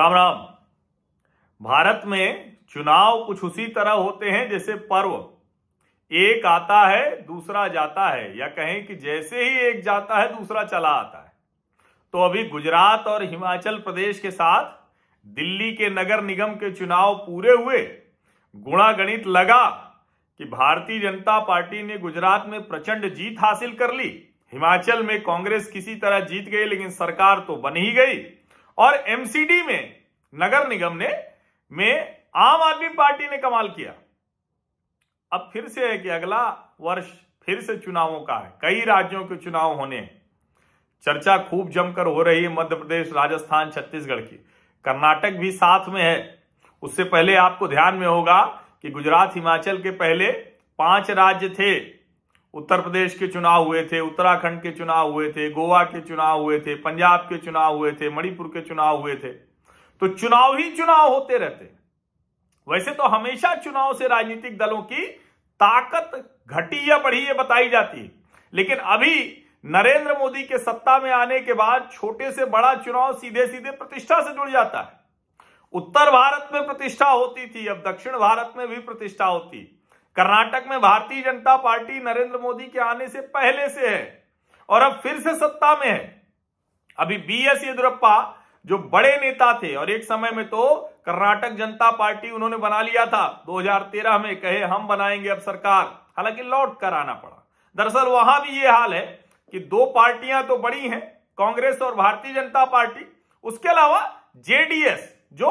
राम राम भारत में चुनाव कुछ उसी तरह होते हैं जैसे पर्व एक आता है दूसरा जाता है या कहें कि जैसे ही एक जाता है दूसरा चला आता है तो अभी गुजरात और हिमाचल प्रदेश के साथ दिल्ली के नगर निगम के चुनाव पूरे हुए गुणा गणित लगा कि भारतीय जनता पार्टी ने गुजरात में प्रचंड जीत हासिल कर ली हिमाचल में कांग्रेस किसी तरह जीत गई लेकिन सरकार तो बन ही गई और एमसीडी में नगर निगम ने में आम आदमी पार्टी ने कमाल किया अब फिर से है कि अगला वर्ष फिर से चुनावों का है कई राज्यों के चुनाव होने चर्चा खूब जमकर हो रही है मध्य प्रदेश राजस्थान छत्तीसगढ़ की कर्नाटक भी साथ में है उससे पहले आपको ध्यान में होगा कि गुजरात हिमाचल के पहले पांच राज्य थे उत्तर प्रदेश के चुनाव हुए थे उत्तराखंड के चुनाव हुए थे गोवा के चुनाव हुए थे पंजाब के चुनाव हुए थे मणिपुर के चुनाव हुए थे तो चुनाव ही चुनाव होते रहते वैसे तो हमेशा चुनाव से राजनीतिक दलों की ताकत घटी या बढ़ी ये बताई जाती है लेकिन अभी नरेंद्र मोदी के सत्ता में आने के बाद छोटे से बड़ा चुनाव सीधे सीधे प्रतिष्ठा से जुड़ जाता है उत्तर भारत में प्रतिष्ठा होती थी अब दक्षिण भारत में भी प्रतिष्ठा होती है कर्नाटक में भारतीय जनता पार्टी नरेंद्र मोदी के आने से पहले से है और अब फिर से सत्ता में है अभी बी एस येदुरप्पा जो बड़े नेता थे और एक समय में तो कर्नाटक जनता पार्टी उन्होंने बना लिया था 2013 में कहे हम बनाएंगे अब सरकार हालांकि लौट कर आना पड़ा दरअसल वहां भी ये हाल है कि दो पार्टियां तो बड़ी हैं कांग्रेस और भारतीय जनता पार्टी उसके अलावा जेडीएस जो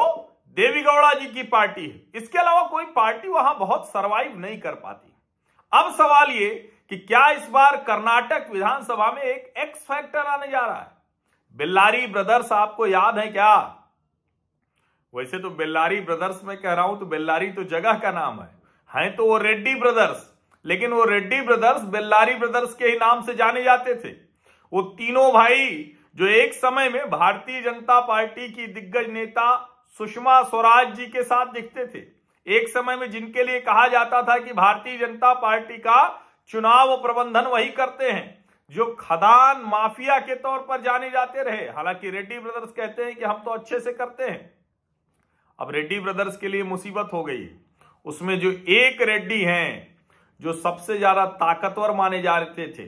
देवी गौड़ा जी की पार्टी है इसके अलावा कोई पार्टी वहां बहुत सरवाइव नहीं कर पाती अब सवाल ये कि क्या इस बार कर्नाटक विधानसभा में एक एक्स फैक्टर आने जा रहा है बिल्लारी ब्रदर्स आपको याद है क्या वैसे तो बिल्लारी ब्रदर्स में कह रहा हूं तो बेल्लारी तो जगह का नाम है हैं तो वो रेड्डी ब्रदर्स लेकिन वो रेड्डी ब्रदर्स बेल्लारी ब्रदर्स के ही नाम से जाने जाते थे वो तीनों भाई जो एक समय में भारतीय जनता पार्टी की दिग्गज नेता सुषमा स्वराज जी के साथ दिखते थे एक समय में जिनके लिए कहा जाता था कि भारतीय जनता पार्टी का चुनाव प्रबंधन वही करते हैं जो खदान माफिया के तौर पर जाने जाते रहे हालांकि रेड्डी ब्रदर्स कहते हैं कि हम तो अच्छे से करते हैं अब रेड्डी ब्रदर्स के लिए मुसीबत हो गई उसमें जो एक रेड्डी हैं जो सबसे ज्यादा ताकतवर माने जाते थे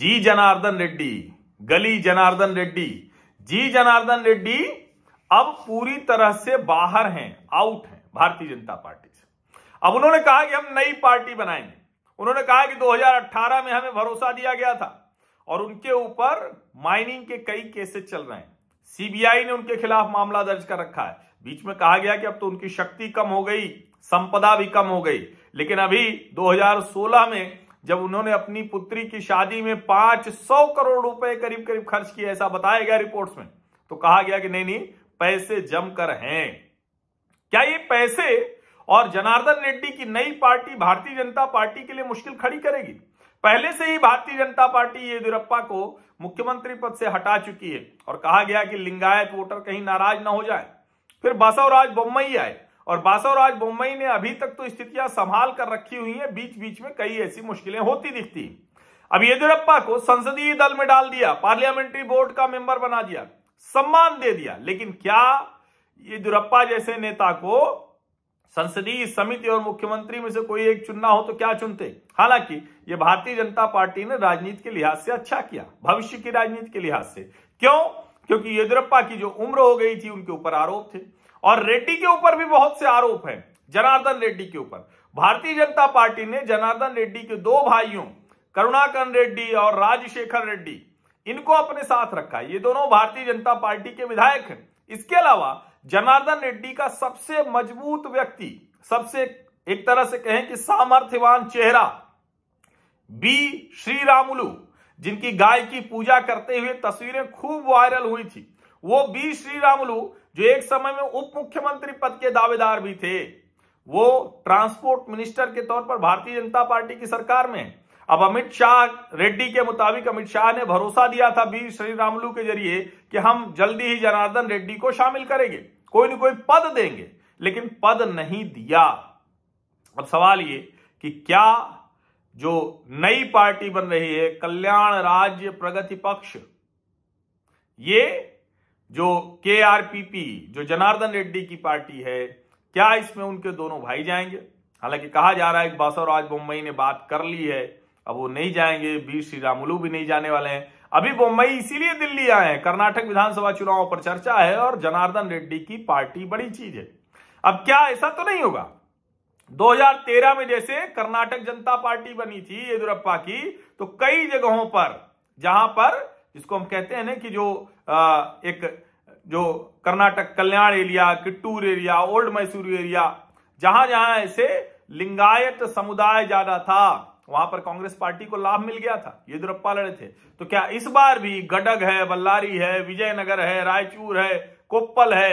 जी जनार्दन रेड्डी गली जनार्दन रेड्डी जी जनार्दन रेड्डी अब पूरी तरह से बाहर हैं आउट हैं भारतीय जनता पार्टी से अब उन्होंने कहा कि हम नई पार्टी बनाएंगे उन्होंने कहा कि 2018 में हमें भरोसा दिया गया था और उनके ऊपर माइनिंग के कई केसेस चल रहे हैं सीबीआई ने उनके खिलाफ मामला दर्ज कर रखा है बीच में कहा गया कि अब तो उनकी शक्ति कम हो गई संपदा भी कम हो गई लेकिन अभी 2016 में जब उन्होंने अपनी पुत्री की शादी में 500 करोड़ रुपए करीब करीब खर्च किया ऐसा बताया गया रिपोर्ट्स में तो कहा गया कि नहीं नहीं पैसे जमकर हैं क्या ये पैसे और जनार्दन रेड्डी की नई पार्टी भारतीय जनता पार्टी के लिए मुश्किल खड़ी करेगी पहले से ही भारतीय जनता पार्टी येदियुरप्पा को मुख्यमंत्री पद से हटा चुकी है और कहा गया कि लिंगायत वोटर कहीं नाराज ना हो जाए फिर बासवराज बोम्बई आए और बासवराज बोम्बई ने अभी तक तो स्थितियां संभाल कर रखी हुई है बीच बीच में कई ऐसी मुश्किलें होती दिखती अब येदियुरप्पा को संसदीय दल में डाल दिया पार्लियामेंट्री बोर्ड का मेंबर बना दिया सम्मान दे दिया लेकिन क्या येदुरप्पा जैसे नेता को संसदीय समिति और मुख्यमंत्री में से कोई एक चुनना हो तो क्या चुनते हालांकि ये भारतीय जनता पार्टी ने राजनीति के लिहाज से अच्छा किया भविष्य की राजनीति के लिहाज से क्यों क्योंकि येदुरप्पा की जो उम्र हो गई थी उनके ऊपर आरोप थे और रेड्डी के ऊपर भी बहुत से आरोप हैं जनार्दन रेड्डी के ऊपर भारतीय जनता पार्टी ने जनार्दन रेड्डी के दो भाइयों करुणाकरण रेड्डी और राजशेखर रेड्डी इनको अपने साथ रखा ये दोनों भारतीय जनता पार्टी के विधायक हैं इसके अलावा जनार्दन रेड्डी का सबसे मजबूत व्यक्ति सबसे एक तरह से कहें कि सामर्थ्यवान चेहरा बी श्री रामुलू जिनकी गाय की पूजा करते हुए तस्वीरें खूब वायरल हुई थी वो बी श्री रामुलू जो एक समय में उप मुख्यमंत्री पद के दावेदार भी थे वो ट्रांसपोर्ट मिनिस्टर के तौर पर भारतीय जनता पार्टी की सरकार में है अब अमित शाह रेड्डी के मुताबिक अमित शाह ने भरोसा दिया था बी श्री रामलू के जरिए कि हम जल्दी ही जनार्दन रेड्डी को शामिल करेंगे कोई ना कोई पद देंगे लेकिन पद नहीं दिया अब सवाल ये कि क्या जो नई पार्टी बन रही है कल्याण राज्य प्रगति पक्ष ये जो के आर पी पी जो जनार्दन रेड्डी की पार्टी है क्या इसमें उनके दोनों भाई जाएंगे हालांकि कहा जा रहा है कि बासवराज मुंबई ने बात कर ली है अब वो नहीं जाएंगे वीर श्री रामुलू भी नहीं जाने वाले हैं अभी मुंबई इसीलिए दिल्ली आए हैं कर्नाटक विधानसभा चुनाव पर चर्चा है और जनार्दन रेड्डी की पार्टी बड़ी चीज है अब क्या ऐसा तो नहीं होगा 2013 में जैसे कर्नाटक जनता पार्टी बनी थी येदुरप्पा की तो कई जगहों पर जहां पर जिसको हम कहते हैं ना कि जो आ, एक जो Karnataka Kalyan area Kittur area old Mysore area जहां जहां ऐसे लिंगायत समुदाय ज्यादा था वहां पर कांग्रेस पार्टी को लाभ मिल गया था येदुरप्पा लड़े थे तो क्या इस बार भी गडग है बल्लारी है विजयनगर है रायचूर है कोप्पल है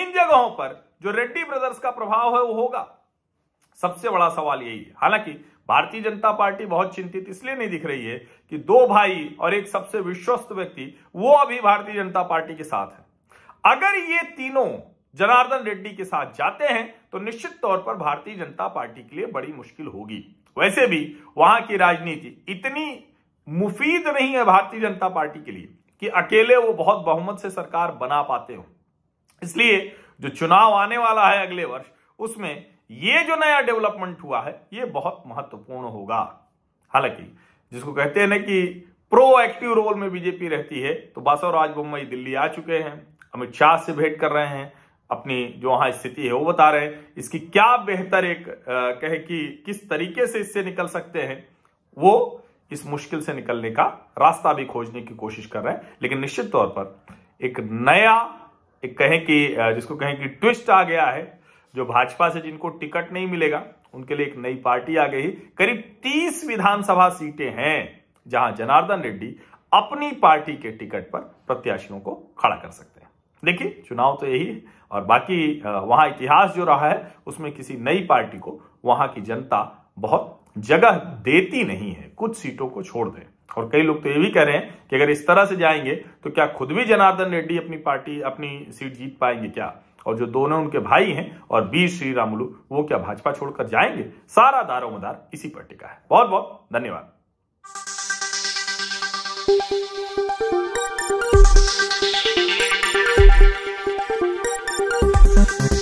इन जगहों पर जो रेड्डी ब्रदर्स का प्रभाव है वो होगा सबसे बड़ा सवाल यही है हालांकि भारतीय जनता पार्टी बहुत चिंतित इसलिए नहीं दिख रही है कि दो भाई और एक सबसे विश्वस्त व्यक्ति वो अभी भारतीय जनता पार्टी के साथ है अगर ये तीनों जनार्दन रेड्डी के साथ जाते हैं तो निश्चित तौर पर भारतीय जनता पार्टी के लिए बड़ी मुश्किल होगी वैसे भी वहां की राजनीति इतनी मुफीद नहीं है भारतीय जनता पार्टी के लिए कि अकेले वो बहुत बहुमत से सरकार बना पाते हो इसलिए जो चुनाव आने वाला है अगले वर्ष उसमें ये जो नया डेवलपमेंट हुआ है ये बहुत महत्वपूर्ण होगा हालांकि जिसको कहते हैं ना कि प्रोएक्टिव रोल में बीजेपी रहती है तो बासवराज राजबोम्बई दिल्ली आ चुके हैं अमित शाह से भेंट कर रहे हैं अपनी जो वहां स्थिति है वो बता रहे हैं इसकी क्या बेहतर एक कहे कि किस तरीके से इससे निकल सकते हैं वो इस मुश्किल से निकलने का रास्ता भी खोजने की कोशिश कर रहे हैं लेकिन निश्चित तौर पर एक नया एक कहें कि जिसको कहें कि ट्विस्ट आ गया है जो भाजपा से जिनको टिकट नहीं मिलेगा उनके लिए एक नई पार्टी आ गई करीब तीस विधानसभा सीटें हैं जहां जनार्दन रेड्डी अपनी पार्टी के टिकट पर प्रत्याशियों को खड़ा कर सकते हैं देखिए चुनाव तो यही है और बाकी वहां इतिहास जो रहा है उसमें किसी नई पार्टी को वहां की जनता बहुत जगह देती नहीं है कुछ सीटों को छोड़ दें और कई लोग तो ये भी कह रहे हैं कि अगर इस तरह से जाएंगे तो क्या खुद भी जनार्दन रेड्डी अपनी पार्टी अपनी सीट जीत पाएंगे क्या और जो दोनों उनके भाई हैं और बी श्री रामुलू वो क्या भाजपा छोड़कर जाएंगे सारा दारोमदार इसी पर टिका है बहुत बहुत धन्यवाद Thank you.